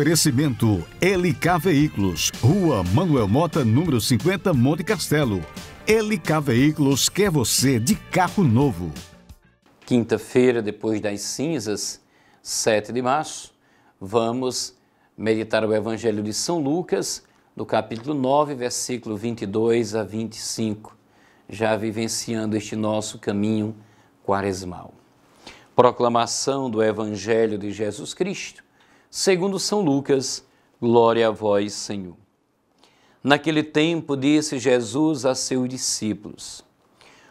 Oferecimento LK Veículos, Rua Manuel Mota, número 50, Monte Castelo. LK Veículos quer você de carro novo. Quinta-feira, depois das cinzas, 7 de março, vamos meditar o Evangelho de São Lucas, no capítulo 9, versículo 22 a 25, já vivenciando este nosso caminho quaresmal. Proclamação do Evangelho de Jesus Cristo Segundo São Lucas, glória a vós, Senhor. Naquele tempo disse Jesus a seus discípulos: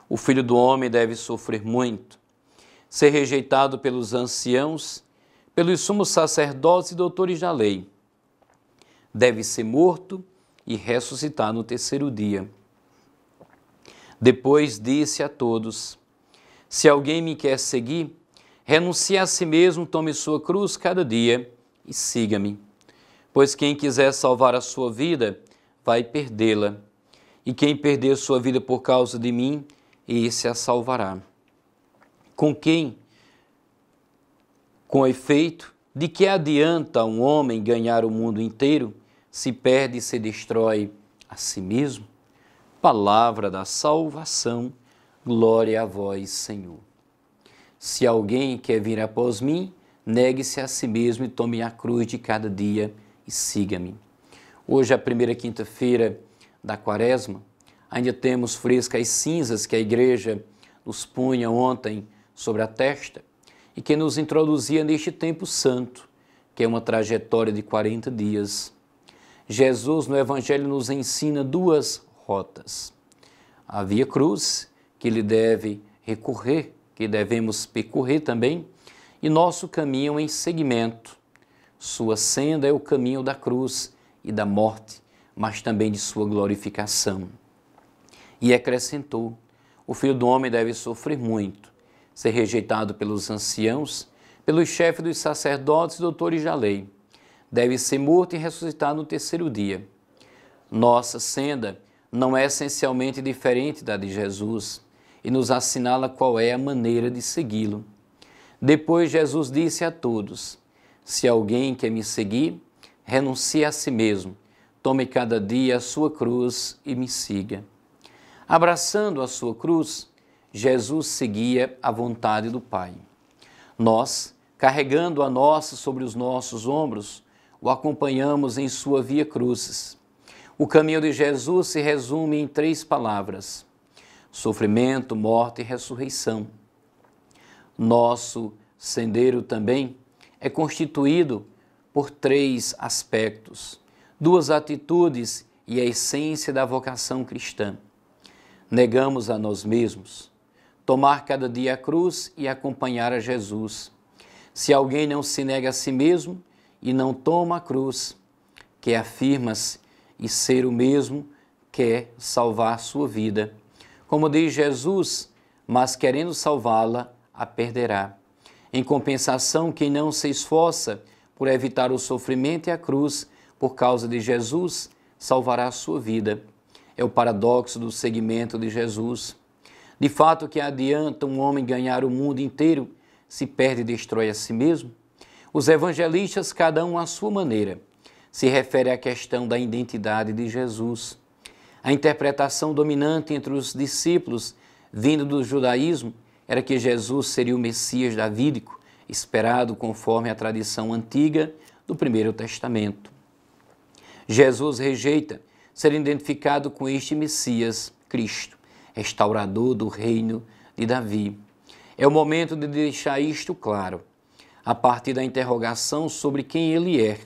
O filho do homem deve sofrer muito, ser rejeitado pelos anciãos, pelos sumos sacerdotes e doutores da lei. Deve ser morto e ressuscitar no terceiro dia. Depois disse a todos: Se alguém me quer seguir, renuncie a si mesmo, tome sua cruz cada dia e siga-me. Pois quem quiser salvar a sua vida, vai perdê-la. E quem perder sua vida por causa de mim, esse a salvará. Com quem? Com efeito, de que adianta um homem ganhar o mundo inteiro se perde e se destrói a si mesmo? Palavra da salvação, glória a vós, Senhor. Se alguém quer vir após mim, Negue-se a si mesmo e tome a cruz de cada dia e siga-me. Hoje é a primeira quinta-feira da quaresma, ainda temos frescas as cinzas que a igreja nos punha ontem sobre a testa e que nos introduzia neste tempo santo, que é uma trajetória de 40 dias. Jesus no Evangelho nos ensina duas rotas. A via cruz, que ele deve recorrer, que devemos percorrer também, e nosso caminho em seguimento. Sua senda é o caminho da cruz e da morte, mas também de sua glorificação. E acrescentou: O filho do homem deve sofrer muito, ser rejeitado pelos anciãos, pelos chefes dos sacerdotes e doutores da lei. Deve ser morto e ressuscitado no terceiro dia. Nossa senda não é essencialmente diferente da de Jesus e nos assinala qual é a maneira de segui-lo. Depois Jesus disse a todos: Se alguém quer me seguir, renuncie a si mesmo, tome cada dia a sua cruz e me siga. Abraçando a sua cruz, Jesus seguia a vontade do Pai. Nós, carregando a nossa sobre os nossos ombros, o acompanhamos em sua via cruzes. O caminho de Jesus se resume em três palavras: sofrimento, morte e ressurreição. Nosso sendeiro também é constituído por três aspectos, duas atitudes e a essência da vocação cristã. Negamos a nós mesmos, tomar cada dia a cruz e acompanhar a Jesus. Se alguém não se nega a si mesmo e não toma a cruz, que afirma-se e ser o mesmo, quer salvar sua vida. Como diz Jesus, mas querendo salvá-la, a perderá. Em compensação, quem não se esforça por evitar o sofrimento e a cruz por causa de Jesus, salvará a sua vida. É o paradoxo do seguimento de Jesus. De fato, que adianta um homem ganhar o mundo inteiro se perde e destrói a si mesmo? Os evangelistas, cada um à sua maneira, se refere à questão da identidade de Jesus. A interpretação dominante entre os discípulos, vindo do judaísmo, era que Jesus seria o Messias davídico, esperado conforme a tradição antiga do Primeiro Testamento. Jesus rejeita ser identificado com este Messias, Cristo, restaurador do reino de Davi. É o momento de deixar isto claro. A partir da interrogação sobre quem ele é,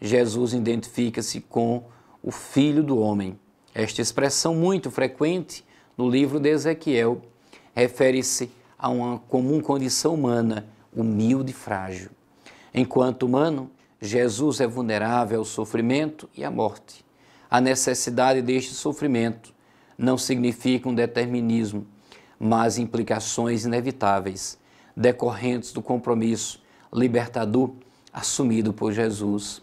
Jesus identifica-se com o Filho do Homem. Esta expressão, muito frequente no livro de Ezequiel, refere-se a uma comum condição humana, humilde e frágil. Enquanto humano, Jesus é vulnerável ao sofrimento e à morte. A necessidade deste sofrimento não significa um determinismo, mas implicações inevitáveis, decorrentes do compromisso libertador assumido por Jesus.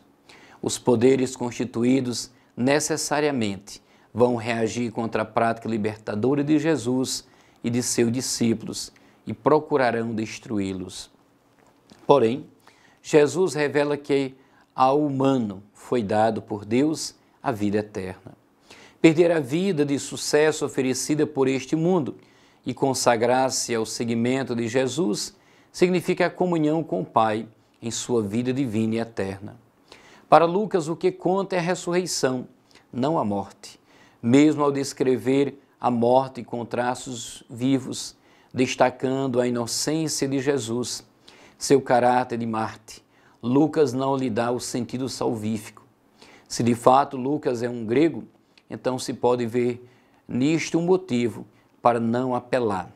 Os poderes constituídos necessariamente vão reagir contra a prática libertadora de Jesus e de seus discípulos, e procurarão destruí-los. Porém, Jesus revela que ao humano foi dado por Deus a vida eterna. Perder a vida de sucesso oferecida por este mundo e consagrar-se ao seguimento de Jesus significa a comunhão com o Pai em sua vida divina e eterna. Para Lucas, o que conta é a ressurreição, não a morte. Mesmo ao descrever a morte com traços vivos, destacando a inocência de Jesus, seu caráter de Marte. Lucas não lhe dá o sentido salvífico. Se de fato Lucas é um grego, então se pode ver nisto um motivo para não apelar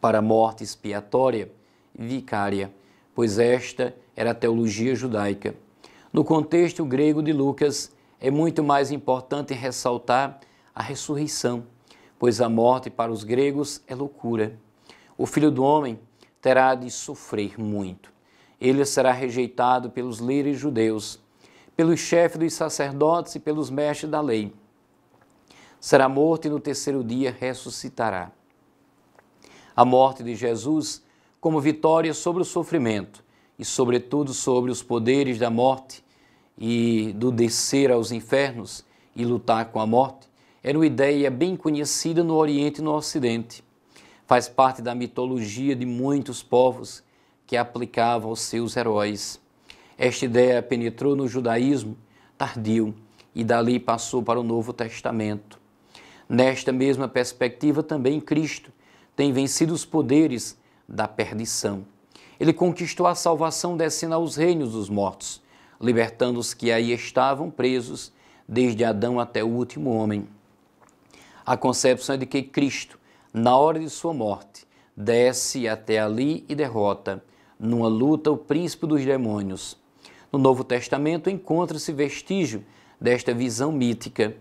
para a morte expiatória e vicária, pois esta era a teologia judaica. No contexto grego de Lucas, é muito mais importante ressaltar a ressurreição pois a morte para os gregos é loucura. O filho do homem terá de sofrer muito. Ele será rejeitado pelos líderes judeus, pelos chefes dos sacerdotes e pelos mestres da lei. Será morto e no terceiro dia ressuscitará. A morte de Jesus, como vitória sobre o sofrimento e, sobretudo, sobre os poderes da morte e do descer aos infernos e lutar com a morte, era é uma ideia bem conhecida no Oriente e no Ocidente. Faz parte da mitologia de muitos povos que aplicavam aos seus heróis. Esta ideia penetrou no judaísmo tardio e dali passou para o Novo Testamento. Nesta mesma perspectiva, também Cristo tem vencido os poderes da perdição. Ele conquistou a salvação descendo aos reinos dos mortos, libertando os que aí estavam presos, desde Adão até o último homem. A concepção é de que Cristo, na hora de sua morte, desce até ali e derrota, numa luta, o príncipe dos demônios. No Novo Testamento encontra-se vestígio desta visão mítica.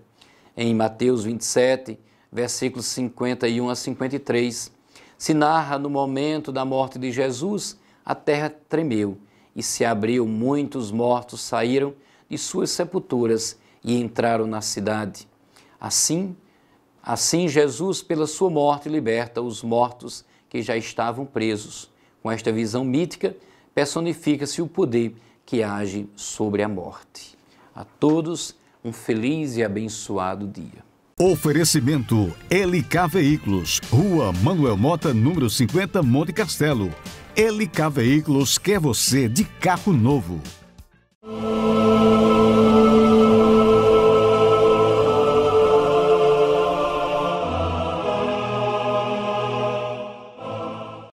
Em Mateus 27, versículos 51 a 53, se narra no momento da morte de Jesus, a terra tremeu e se abriu, muitos mortos saíram de suas sepulturas e entraram na cidade. Assim, Assim, Jesus, pela sua morte, liberta os mortos que já estavam presos. Com esta visão mítica, personifica-se o poder que age sobre a morte. A todos, um feliz e abençoado dia. Oferecimento LK Veículos, Rua Manuel Mota, número 50, Monte Castelo. LK Veículos quer você de carro novo.